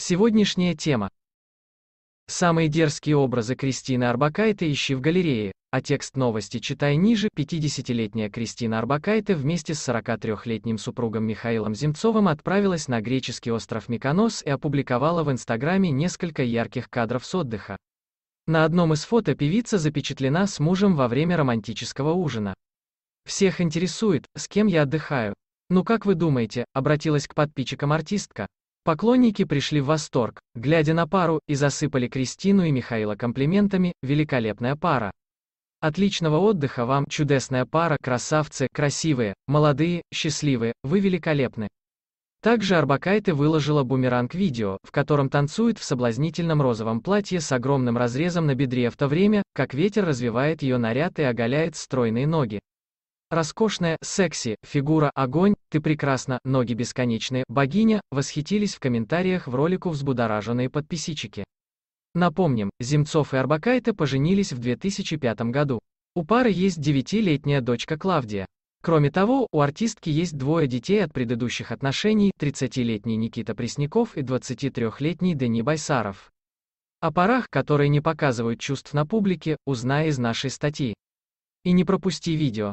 Сегодняшняя тема. Самые дерзкие образы Кристины Арбакайте ищи в галерее, а текст новости читай ниже. 50-летняя Кристина Арбакайте вместе с 43-летним супругом Михаилом Земцовым отправилась на греческий остров Миконос и опубликовала в Инстаграме несколько ярких кадров с отдыха. На одном из фото певица запечатлена с мужем во время романтического ужина. Всех интересует, с кем я отдыхаю. Ну как вы думаете, обратилась к подписчикам артистка. Поклонники пришли в восторг, глядя на пару, и засыпали Кристину и Михаила комплиментами, великолепная пара. Отличного отдыха вам, чудесная пара, красавцы, красивые, молодые, счастливые, вы великолепны. Также Арбакайте выложила бумеранг-видео, в котором танцует в соблазнительном розовом платье с огромным разрезом на бедре в то время, как ветер развивает ее наряд и оголяет стройные ноги. Роскошная, секси, фигура огонь, ты прекрасна, ноги бесконечные, богиня, восхитились в комментариях в ролику взбудораженные подписчики. Напомним, Земцов и Арбакайте поженились в 2005 году. У пары есть девятилетняя дочка Клавдия. Кроме того, у артистки есть двое детей от предыдущих отношений, 30-летний Никита Пресняков и 23-летний Дени Байсаров. О парах, которые не показывают чувств на публике, узнай из нашей статьи. И не пропусти видео.